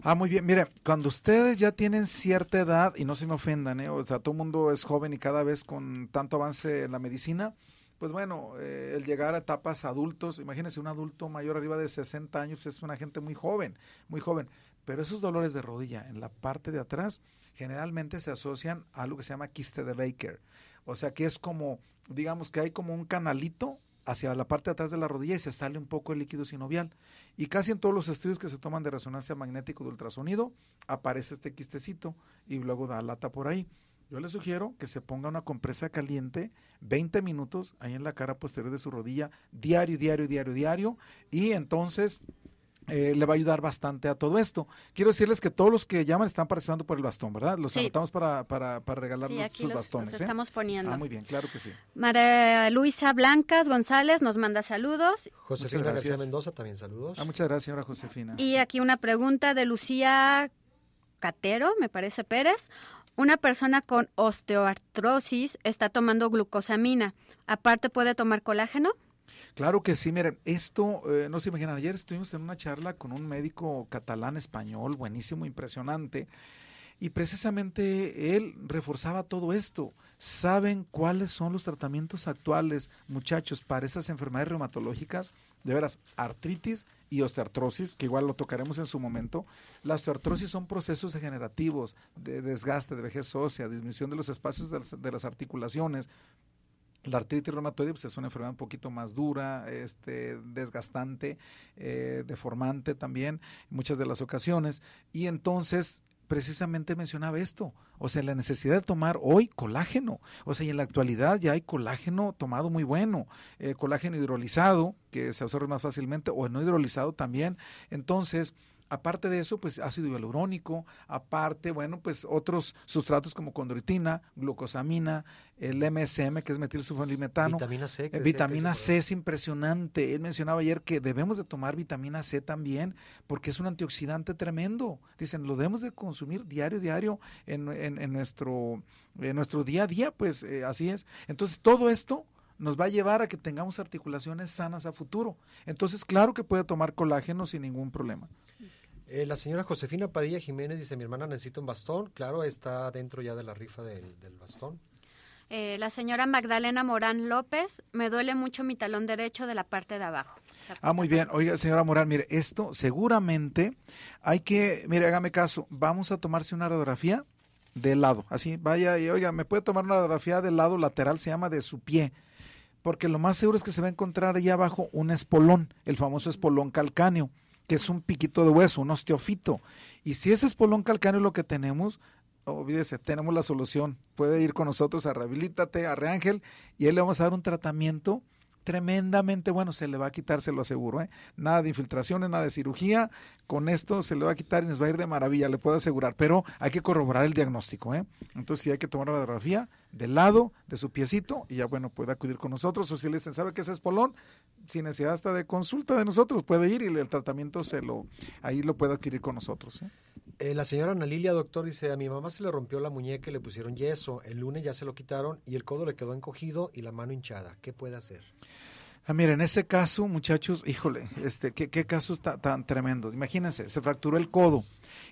Ah, muy bien. Mire, cuando ustedes ya tienen cierta edad, y no se me ofendan, ¿eh? o sea, todo el mundo es joven y cada vez con tanto avance en la medicina, pues bueno, eh, el llegar a etapas adultos, imagínense un adulto mayor arriba de 60 años, es una gente muy joven, muy joven. Pero esos dolores de rodilla en la parte de atrás, generalmente se asocian a algo que se llama quiste de Baker. O sea, que es como, digamos que hay como un canalito hacia la parte de atrás de la rodilla y se sale un poco el líquido sinovial. Y casi en todos los estudios que se toman de resonancia magnética de ultrasonido, aparece este quistecito y luego da lata por ahí. Yo le sugiero que se ponga una compresa caliente 20 minutos ahí en la cara posterior de su rodilla, diario, diario, diario, diario. Y entonces eh, le va a ayudar bastante a todo esto. Quiero decirles que todos los que llaman están participando por el bastón, ¿verdad? Los anotamos para, para, para regalar sí, sus los, bastones. ¿eh? estamos poniendo. Ah, muy bien, claro que sí. María Luisa Blancas González nos manda saludos. Josefina García Mendoza también saludos. Ah, muchas gracias, señora Josefina. Y aquí una pregunta de Lucía Catero, me parece Pérez. Una persona con osteoartrosis está tomando glucosamina. Aparte, ¿puede tomar colágeno? Claro que sí, miren, esto, eh, no se imaginan, ayer estuvimos en una charla con un médico catalán español, buenísimo, impresionante, y precisamente él reforzaba todo esto. ¿Saben cuáles son los tratamientos actuales, muchachos, para esas enfermedades reumatológicas? De veras, artritis y osteartrosis, que igual lo tocaremos en su momento. La osteartrosis son procesos degenerativos de desgaste, de vejez ósea, disminución de los espacios de las articulaciones, la artritis reumatoide pues, es una enfermedad un poquito más dura, este, desgastante, eh, deformante también, en muchas de las ocasiones. Y entonces precisamente mencionaba esto, o sea, la necesidad de tomar hoy colágeno, o sea, y en la actualidad ya hay colágeno tomado muy bueno, eh, colágeno hidrolizado, que se absorbe más fácilmente, o no hidrolizado también. Entonces, Aparte de eso, pues ácido hialurónico, aparte, bueno, pues otros sustratos como condritina, glucosamina, el MSM, que es metil Vitamina C. Eh, vitamina C es impresionante. Él mencionaba ayer que debemos de tomar vitamina C también porque es un antioxidante tremendo. Dicen, lo debemos de consumir diario, diario en, nuestro, nuestro día a día, pues eh, así es. Entonces, todo esto nos va a llevar a que tengamos articulaciones sanas a futuro. Entonces, claro que puede tomar colágeno sin ningún problema. Eh, la señora Josefina Padilla Jiménez dice, mi hermana necesita un bastón. Claro, está dentro ya de la rifa del, bastón. Eh, la señora Magdalena Morán López, me duele mucho mi talón derecho de la parte de abajo. Ah, muy bien. Oiga, señora Morán, mire, esto seguramente hay que, mire, hágame caso, vamos a tomarse una radiografía del lado. Así, vaya y oiga, me puede tomar una radiografía del lado lateral, se llama de su pie. Porque lo más seguro es que se va a encontrar ahí abajo un espolón, el famoso espolón calcáneo que es un piquito de hueso, un osteofito. Y si ese espolón calcáneo es lo que tenemos, olvídese, tenemos la solución. Puede ir con nosotros a Rehabilitate, a Reángel, y ahí le vamos a dar un tratamiento tremendamente bueno. Se le va a quitar, se lo aseguro. ¿eh? Nada de infiltraciones, nada de cirugía. Con esto se le va a quitar y nos va a ir de maravilla, le puedo asegurar. Pero hay que corroborar el diagnóstico. ¿eh? Entonces, si hay que tomar la radiografía del lado de su piecito y ya, bueno, puede acudir con nosotros. O si le dicen, ¿sabe que es espolón? Sin necesidad hasta de consulta de nosotros, puede ir y el tratamiento se lo, ahí lo puede adquirir con nosotros. ¿eh? Eh, la señora Ana Lilia, doctor, dice, a mi mamá se le rompió la muñeca y le pusieron yeso. El lunes ya se lo quitaron y el codo le quedó encogido y la mano hinchada. ¿Qué puede hacer? Ah, mira, en ese caso, muchachos, híjole, este, qué, qué casos tan, tan Imagínense, se fracturó el codo.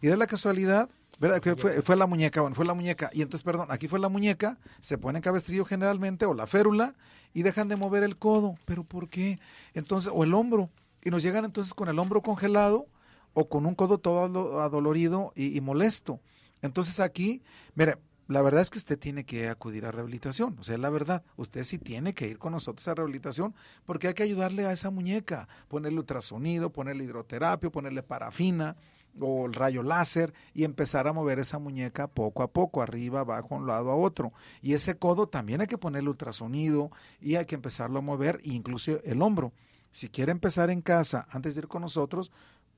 Y de la casualidad, ¿verdad? Fue, la muñeca, bueno, fue la muñeca. Y entonces, perdón, aquí fue la muñeca, se en cabestrillo generalmente, o la férula, y dejan de mover el codo. ¿Pero por qué? Entonces, o el hombro. Y nos llegan entonces con el hombro congelado, o con un codo todo adolorido y, molesto. Entonces aquí, mire, la verdad es que usted tiene que acudir a rehabilitación, o sea, la verdad, usted sí tiene que ir con nosotros a rehabilitación porque hay que ayudarle a esa muñeca, ponerle ultrasonido, ponerle hidroterapia, ponerle parafina o el rayo láser y empezar a mover esa muñeca poco a poco, arriba, abajo, un lado a otro. Y ese codo también hay que ponerle ultrasonido y hay que empezarlo a mover, incluso el hombro. Si quiere empezar en casa antes de ir con nosotros,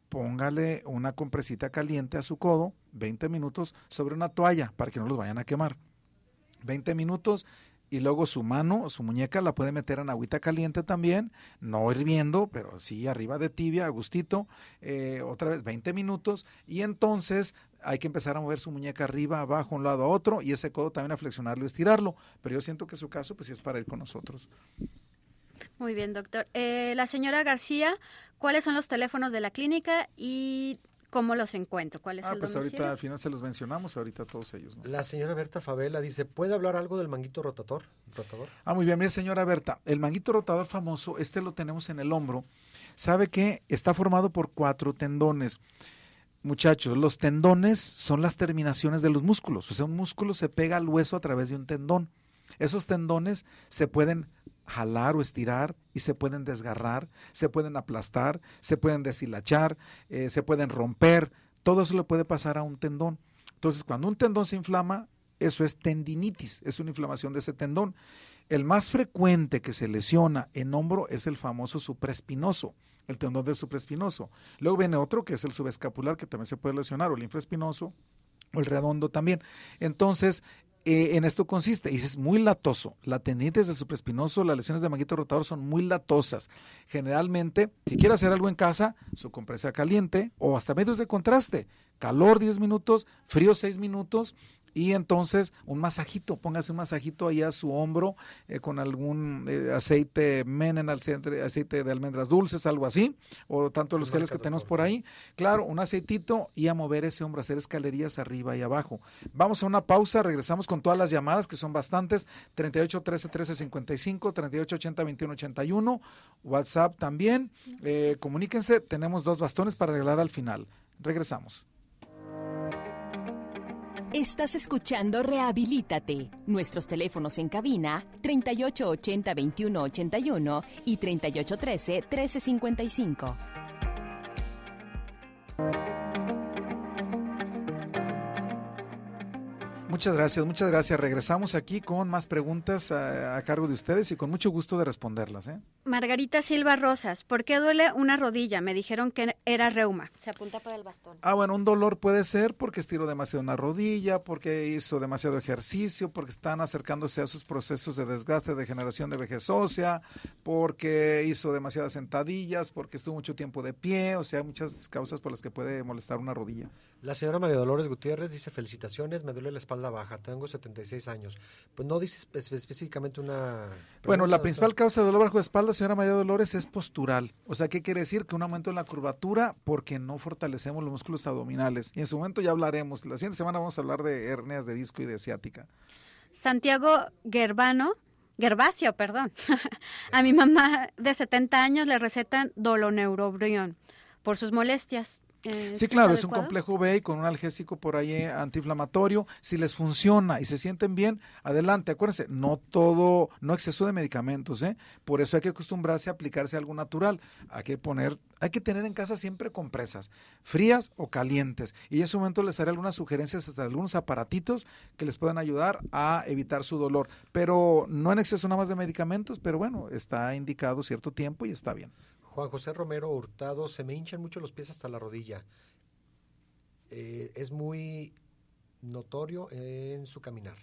póngale una compresita caliente a su codo, 20 minutos, sobre una toalla para que no los vayan a quemar. 20 minutos y luego su mano, su muñeca la puede meter en agüita caliente también, no hirviendo, pero sí arriba de tibia, a gustito, eh, otra vez 20 minutos y entonces hay que empezar a mover su muñeca arriba, abajo, un lado a otro y ese codo también a flexionarlo, y estirarlo, pero yo siento que su caso pues es para ir con nosotros. Muy bien, doctor. Eh, la señora García, ¿cuáles son los teléfonos de la clínica y cómo los encuentro? ¿Cuál es ah, pues ahorita al final se los mencionamos, ahorita todos ellos. La señora Berta Favela dice, ¿puede hablar algo del manguito rotador? Ah, muy bien, Mira, señora Berta, el manguito rotador famoso, este lo tenemos en el hombro, sabe que está formado por cuatro tendones. Muchachos, los tendones son las terminaciones de los músculos, o sea, un músculo se pega al hueso a través de un tendón. Esos tendones se pueden jalar o estirar y se pueden desgarrar, se pueden aplastar, se pueden deshilachar, eh, se pueden romper. Todo eso le puede pasar a un tendón. Entonces, cuando un tendón se inflama, eso es tendinitis, es una inflamación de ese tendón. El más frecuente que se lesiona en hombro es el famoso supraespinoso, el tendón del supraespinoso. Luego viene otro que es el subescapular, que también se puede lesionar, o el infraespinoso, o el redondo también. Entonces, eh, en esto consiste, y es muy latoso. La tendinitis del supraespinoso, las lesiones de manguito rotador son muy latosas. Generalmente, si quiere hacer algo en casa, su compresa caliente o hasta medios de contraste, calor 10 minutos, frío 6 minutos y entonces un masajito, póngase un masajito ahí a su hombro eh, con algún eh, aceite menen, aceite de almendras dulces, algo así, o tanto los que tenemos por ahí. Claro, un aceitito y a mover ese hombro, hacer escalerías arriba y abajo. Vamos a una pausa, regresamos con todas las llamadas que son bastantes, 38 13 13 55, 38 80 21 81, WhatsApp también. Eh, comuníquense, tenemos dos bastones para regalar al final. Regresamos. Estás escuchando Rehabilítate. Nuestros teléfonos en cabina 3880-2181 y 3813-1355. Muchas gracias, muchas gracias. Regresamos aquí con más preguntas eh, a, cargo de ustedes y con mucho gusto de responderlas. ¿eh? Margarita Silva Rosas, ¿por qué duele una rodilla? Me dijeron que era reuma. Se apunta por el bastón. Ah, bueno, un dolor puede ser porque estiró demasiado una rodilla, porque hizo demasiado ejercicio, porque están acercándose a sus procesos de desgaste, de generación de vejez ósea, porque hizo demasiadas sentadillas, porque estuvo mucho tiempo de pie. O sea, muchas causas por las que puede molestar una rodilla. La señora María Dolores Gutiérrez dice, felicitaciones, me duele la espalda baja, tengo 76 años. Pues no dice específicamente una... Bueno, la principal causa de dolor bajo de espalda, señora María Dolores, es postural. O sea, ¿qué quiere decir? Que un aumento en la curvatura porque no fortalecemos los músculos abdominales. Y en su momento ya hablaremos. La siguiente semana vamos a hablar de hernias de disco y de ciática. Santiago Gerbano Gervasio, perdón. a mi mamá de 70 años le recetan doloneurobrión por sus molestias sí, claro, es, un complejo B con un algésico por ahí eh, antiinflamatorio. Si les funciona y se sienten bien, adelante. Acuérdense, no todo, no exceso de medicamentos, ¿eh? Por eso hay que acostumbrarse a aplicarse algo natural. Hay que poner, hay que tener en casa siempre compresas, frías o calientes. Y en ese momento les haré algunas sugerencias, hasta algunos aparatitos que les puedan ayudar a evitar su dolor. Pero no en exceso nada más de medicamentos, pero bueno, está indicado cierto tiempo y está bien. Juan José Romero Hurtado, se me hinchan mucho los pies hasta la rodilla. Eh, es muy notorio en su caminar.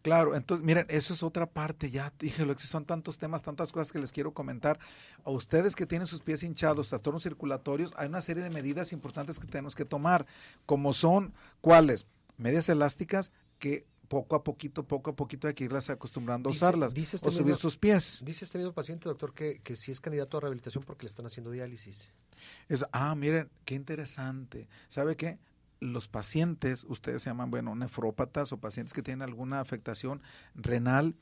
Claro, entonces miren, eso es otra parte ya, dije, son tantos temas, tantas cosas que les quiero comentar. A ustedes que tienen sus pies hinchados, trastornos circulatorios, hay una serie de medidas importantes que tenemos que tomar, como son cuáles, medias elásticas que poco a poquito, poco a poquito hay que irlas acostumbrando a usarlas este o subir sus pies. Dice este mismo paciente, doctor, que, que sí es candidato a rehabilitación porque le están haciendo diálisis. Es, ah, miren, qué interesante. ¿Sabe qué? Los pacientes, ustedes se llaman, bueno, nefrópatas o pacientes que tienen alguna afectación renal,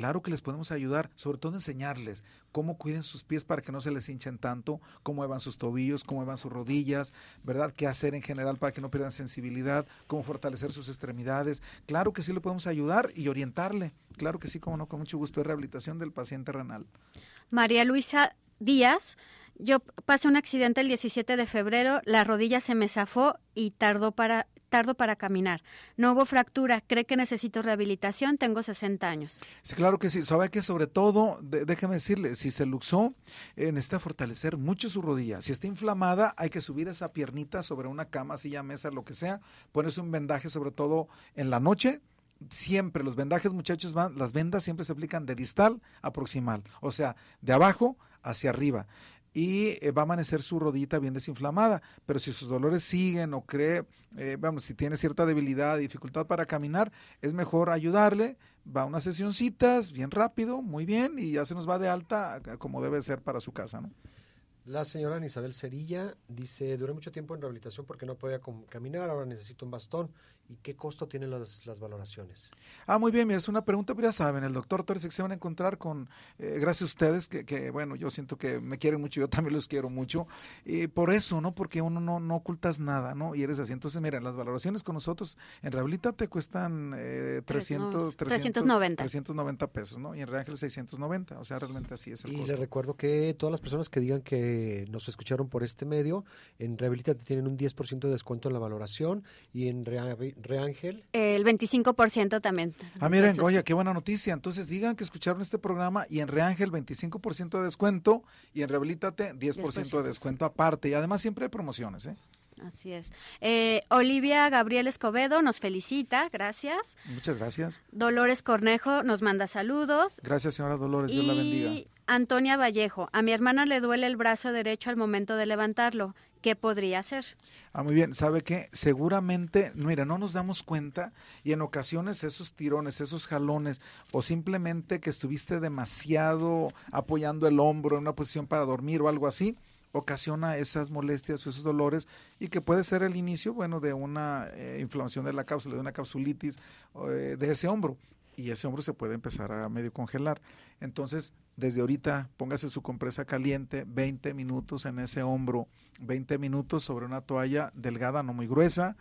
Claro que les podemos ayudar, sobre todo enseñarles cómo cuiden sus pies para que no se les hinchen tanto, cómo evan sus tobillos, cómo evan sus rodillas, ¿verdad? Qué hacer en general para que no pierdan sensibilidad, cómo fortalecer sus extremidades. Claro que sí le podemos ayudar y orientarle. Claro que sí, como no, con mucho gusto. Es rehabilitación del paciente renal. María Luisa Díaz. Yo pasé un accidente el 17 de febrero, la rodilla se me zafó y tardó para tardo para caminar. No hubo fractura, cree que necesito rehabilitación, tengo 60 años. Sí, claro que sí. Sabe que sobre todo, déjeme decirle, si se luxó, eh, necesita fortalecer mucho su rodilla. Si está inflamada, hay que subir esa piernita sobre una cama, silla, mesa, lo que sea. Pones un vendaje sobre todo en la noche siempre los vendajes, muchachos, las vendas siempre se aplican de distal a proximal, o sea, de abajo hacia arriba y eh, va a amanecer su rodita bien desinflamada, pero si sus dolores siguen o cree, eh, vamos, si tiene cierta debilidad, dificultad para caminar, es mejor ayudarle, va a unas sesioncitas bien rápido, muy bien, y ya se nos va de alta como debe ser para su casa, ¿no? La señora Isabel Cerilla dice, duré mucho tiempo en rehabilitación porque no podía caminar, ahora necesito un bastón ¿Y qué costo tienen las, las, valoraciones? Ah, muy bien, mira, es una pregunta, pero pues ya saben, el doctor Torres se van a encontrar con, eh, gracias a ustedes, que, que, bueno, yo siento que me quieren mucho, yo también los quiero mucho, y por eso, ¿no? Porque uno no, no ocultas nada, ¿no? Y eres así. Entonces, mira, las valoraciones con nosotros en Rehabilita te cuestan eh, 300, 390. 390 pesos, ¿no? Y en Reángel 690, o sea, realmente así es el costo. Y les recuerdo que todas las personas que digan que nos escucharon por este medio, en Rehabilita tienen un 10% de descuento en la valoración y en Rehabilita Reángel. El 25% también. Ah, miren, oye, qué buena noticia. Entonces digan que escucharon este programa y en Reángel 25% de descuento y en Rehabilítate 10%, de descuento aparte. Y además siempre hay promociones, ¿eh? Así es. Eh, Olivia Gabriel Escobedo nos felicita, gracias. Muchas gracias. Dolores Cornejo nos manda saludos. Gracias, señora Dolores, Dios la bendiga. Antonia Vallejo, a mi hermana le duele el brazo derecho al momento de levantarlo. ¿Qué podría hacer? Ah, muy bien, ¿sabe qué? Seguramente, mira, no nos damos cuenta y en ocasiones esos tirones, esos jalones o simplemente que estuviste demasiado apoyando el hombro en una posición para dormir o algo así, ocasiona esas molestias o esos dolores y que puede ser el inicio, bueno, de una eh, inflamación de la cápsula, de una capsulitis eh, de ese hombro y ese hombro se puede empezar a medio congelar. Entonces, desde ahorita póngase su compresa caliente, 20 minutos en ese hombro, 20 minutos sobre una toalla delgada, no muy gruesa,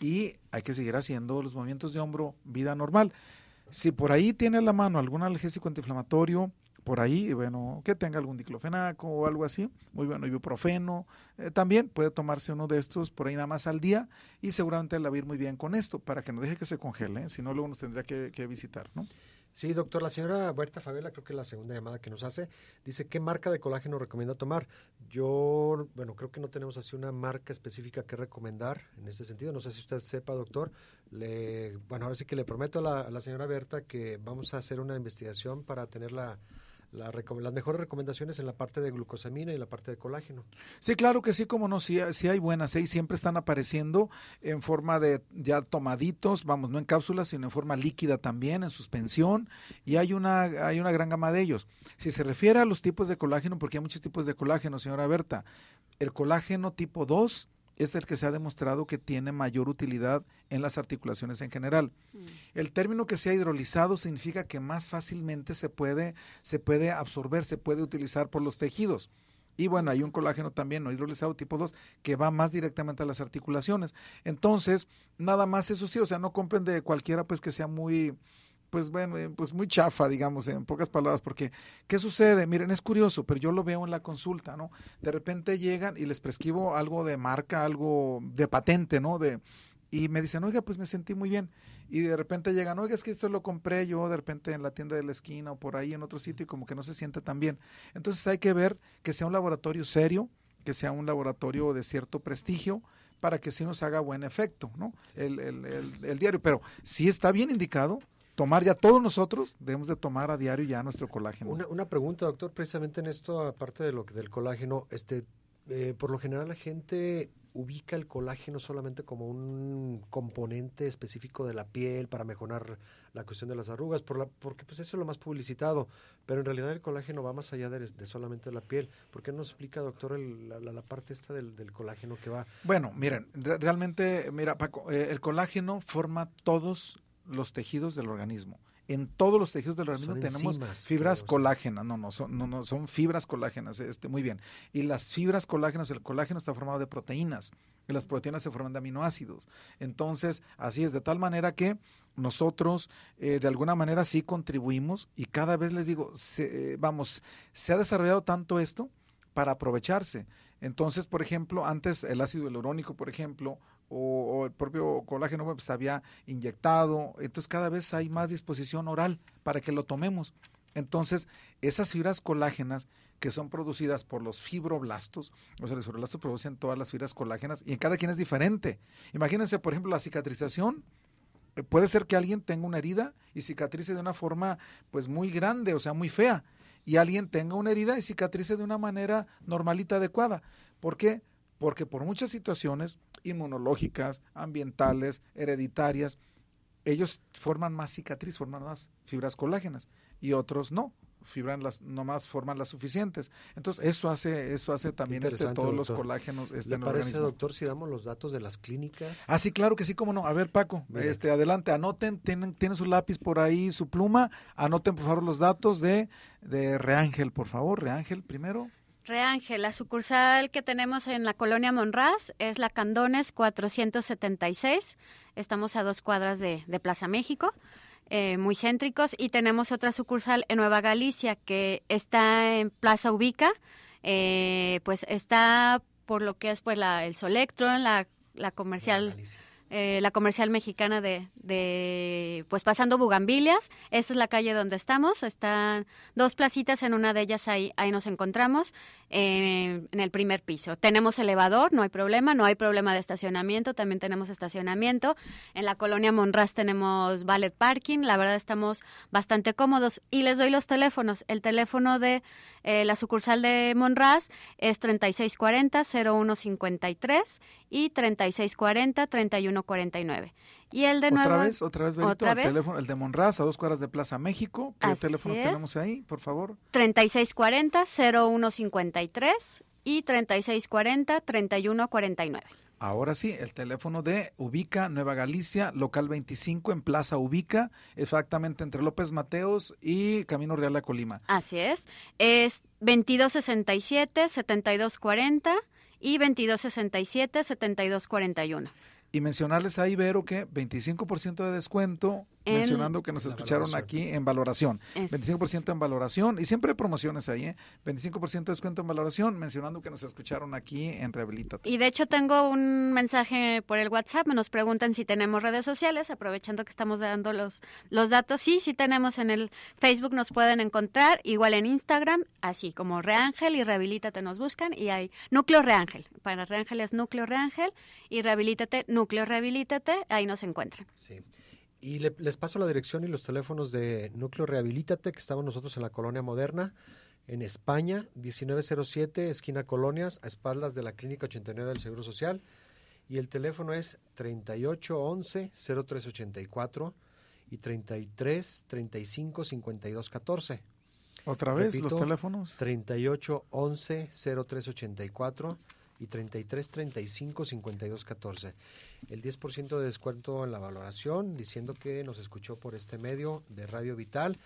y hay que seguir haciendo los movimientos de hombro vida normal. Si por ahí tiene la mano algún analgésico antiinflamatorio, por ahí, bueno, que tenga algún diclofenaco o algo así, muy bueno, ibuprofeno, eh, también puede tomarse uno de estos por ahí nada más al día y seguramente la va a ir muy bien con esto, para que no deje que se congele, ¿eh? si no luego nos tendría que, visitar, ¿no? Sí, doctor, la señora Berta Favela, creo que es la segunda llamada que nos hace, dice, ¿qué marca de colágeno recomienda tomar? Yo, bueno, creo que no tenemos así una marca específica que recomendar en este sentido. No sé si usted sepa, doctor. Le, bueno, ahora sí que le prometo a la, señora Berta que vamos a hacer una investigación para tenerla las mejores recomendaciones en la parte de glucosamina y la parte de colágeno. Sí, claro que sí, como no, sí, hay buenas, ¿eh? siempre están apareciendo en forma de ya tomaditos, vamos, no en cápsulas, sino en forma líquida también, en suspensión, y hay una, hay una gran gama de ellos. Si se refiere a los tipos de colágeno, porque hay muchos tipos de colágeno, señora Berta, el colágeno tipo 2, es el que se ha demostrado que tiene mayor utilidad en las articulaciones en general. Mm. El término que sea hidrolizado significa que más fácilmente se puede, se puede absorber, se puede utilizar por los tejidos. Y bueno, hay un colágeno también no hidrolizado tipo 2 que va más directamente a las articulaciones. Entonces, nada más eso sí, o sea, no compren de cualquiera pues que sea muy pues bueno, eh, pues muy chafa, digamos, en pocas palabras, porque ¿qué sucede? Miren, es curioso, pero yo lo veo en la consulta, ¿no? De repente llegan y les prescribo algo de marca, algo de patente, ¿no? De, y me dicen, oiga, pues me sentí muy bien. Y de repente llegan, oiga, es que esto lo compré yo de repente en la tienda de la esquina o por ahí en otro sitio y como que no se siente tan bien. Entonces hay que ver que sea un laboratorio serio, que sea un laboratorio de cierto prestigio, para que sí nos haga buen efecto, ¿no? El, el, el, el, diario. Pero si está bien indicado tomar ya todos nosotros, debemos de tomar a diario ya nuestro colágeno. Una, una pregunta, doctor, precisamente en esto, aparte de lo que del colágeno, este, eh, por lo general la gente ubica el colágeno solamente como un componente específico de la piel para mejorar la cuestión de las arrugas, por la, porque pues eso es lo más publicitado, pero en realidad el colágeno va más allá de, solamente la piel. ¿Por qué no nos explica, doctor, la, la, parte esta del, del, colágeno que va? Bueno, miren, realmente, mira, Paco, eh, el colágeno forma todos los tejidos del organismo. En todos los tejidos del organismo tenemos fibras colágenas, no no, son, no, son fibras colágenas, este, muy bien. Y las fibras colágenas, el colágeno está formado de proteínas, y las proteínas se forman de aminoácidos. Entonces, así es, de tal manera que nosotros eh, de alguna manera sí contribuimos y cada vez les digo, eh, vamos, se ha desarrollado tanto esto para aprovecharse. Entonces, por ejemplo, antes el ácido hialurónico, por ejemplo, o, el propio colágeno pues, se había inyectado. Entonces cada vez hay más disposición oral para que lo tomemos. Entonces, esas fibras colágenas que son producidas por los fibroblastos, o sea, los fibroblastos producen todas las fibras colágenas y en cada quien es diferente. Imagínense, por ejemplo, la cicatrización. Eh, puede ser que alguien tenga una herida y cicatrice de una forma pues muy grande, o sea, muy fea, y alguien tenga una herida y cicatrice de una manera normalita, adecuada. ¿Por qué? Porque por muchas situaciones inmunológicas, ambientales, hereditarias, ellos forman más cicatriz, forman más fibras colágenas y otros no fibran las nomás forman las suficientes. Entonces, eso hace eso hace también este, todos los colágenos este, ¿Le parece, doctor, si damos los datos de las clínicas? Ah, sí, claro que sí, cómo no. A ver, Paco, este adelante, anoten, tienen, tienen su lápiz por ahí, su pluma, anoten por favor los datos de de Reángel, por favor, Reángel primero. Reángel, la sucursal que tenemos en la colonia Monraz es la Candones 476. Estamos a dos cuadras de, Plaza México, eh, muy céntricos. Y tenemos otra sucursal en Nueva Galicia que está en Plaza Ubica. Eh, pues está por lo que es pues el Solectron, la, la comercial. Eh, la comercial mexicana de, pues pasando Bugambilias, esa es la calle donde estamos, están dos placitas, en una de ellas ahí, ahí nos encontramos, eh, en el primer piso. Tenemos elevador, no hay problema, no hay problema de estacionamiento, también tenemos estacionamiento. En la colonia Monraz tenemos ballet parking, la verdad estamos bastante cómodos. Y les doy los teléfonos, el teléfono de eh, la sucursal de Monraz es 3640-0153 y 3640-3149. Y el de nuevo. Otra vez, otra vez, Benito, ¿Otra vez? Teléfono, el de Monraz, a dos cuadras de Plaza México. ¿Qué teléfonos tenemos ahí, por favor? 3640-0153 y 3640-3149. Ahora sí, el teléfono de Ubica Nueva Galicia, local 25 en Plaza Ubica, exactamente entre López Mateos y Camino Real a Colima. Así es, es 2267-7240 y 2267-7241. Y mencionarles ahí, vero que 25% de descuento mencionando que nos escucharon aquí en valoración. 25% en valoración y siempre promociones ahí, ¿eh? 25% de descuento en valoración, mencionando que nos escucharon aquí en Rehabilítate. Y de hecho tengo un mensaje por el WhatsApp, nos preguntan si tenemos redes sociales, aprovechando que estamos dando los, los datos. Sí, sí tenemos en el Facebook, nos pueden encontrar, igual en Instagram, así como Reángel y Rehabilítate nos buscan y hay Núcleo Reángel. Para Reángel es Núcleo Reángel y Rehabilítate, Núcleo Rehabilítate, ahí nos encuentran. Sí. Y les paso la dirección y los teléfonos de Núcleo Rehabilítate, que estamos nosotros en la Colonia Moderna, en España, 1907, esquina Colonias, a espaldas de la Clínica 89 del Seguro Social. Y el teléfono es 3811-0384 y 33 35 52 ¿Otra vez los teléfonos? 3811-0384 y 33 35 52 el 10% de descuento en la valoración, diciendo que nos escuchó por este medio de Radio Vital.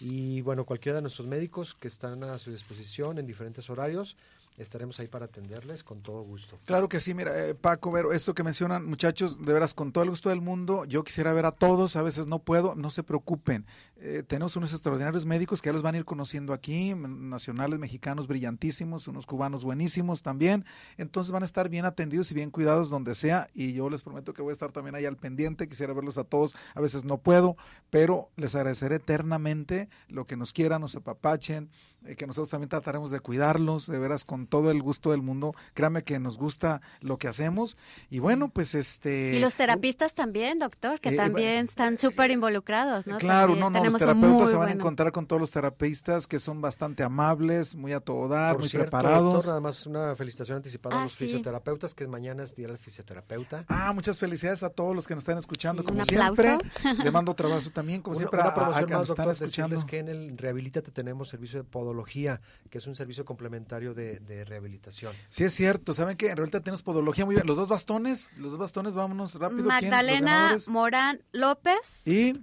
Y bueno, cualquiera de nuestros médicos que están a su disposición en diferentes horarios, estaremos ahí para atenderles con todo gusto. Claro que sí, mira, eh, Paco, pero esto que mencionan, muchachos, de veras, con todo el gusto del mundo, yo quisiera ver a todos, a veces no puedo, no se preocupen. Eh, tenemos unos extraordinarios médicos que ya los van a ir conociendo aquí, nacionales, mexicanos brillantísimos, unos cubanos buenísimos también, entonces van a estar bien atendidos y bien cuidados donde sea, y yo les prometo que voy a estar también ahí al pendiente, quisiera verlos a todos, a veces no puedo, pero les agradeceré eternamente lo que nos quieran, nos apapachen, eh, que nosotros también trataremos de cuidarlos, de veras, con todo el gusto del mundo. Créame que nos gusta lo que hacemos. Y bueno, mm. pues este... Y los terapistas también, doctor, que eh, también están súper involucrados, ¿no? Claro, no, no, los terapeutas se van a encontrar con todos los terapeutas que son bastante amables, muy a todo dar, muy preparados. Doctor, además, una felicitación anticipada a ah, los fisioterapeutas, que mañana es Día del Fisioterapeuta. Ah, muchas felicidades a todos los que nos están escuchando, como siempre. Le mando otro abrazo también, como siempre, a, los que nos están escuchando. que en el Rehabilitate tenemos servicio de podología, que es un servicio complementario de rehabilitación. Sí, es cierto. ¿Saben que En realidad tenemos podología muy bien. Los dos bastones, los dos bastones, vámonos rápido. Magdalena Morán López. Y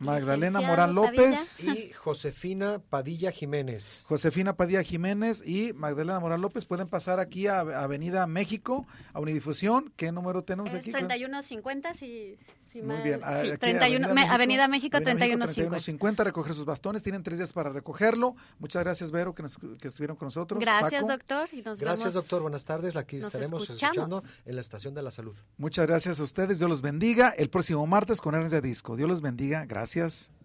Magdalena Morán López y Josefina Padilla Jiménez. Josefina Padilla Jiménez y Magdalena Morán López pueden pasar aquí a Avenida México, a Unidifusión. ¿Qué número tenemos es aquí? 3150, sí. Muy bien. 31, ah, Avenida, México, Avenida 3150. recoger sus bastones. Tienen tres días para recogerlo. Muchas gracias, Vero, que, nos, estuvieron con nosotros. Gracias, doctor. Y gracias, doctor. Buenas tardes. Aquí estaremos escuchando en la Estación de la Salud. Muchas gracias a ustedes. Dios los bendiga. El próximo martes con Ernesto de Disco. Dios los bendiga. Gracias.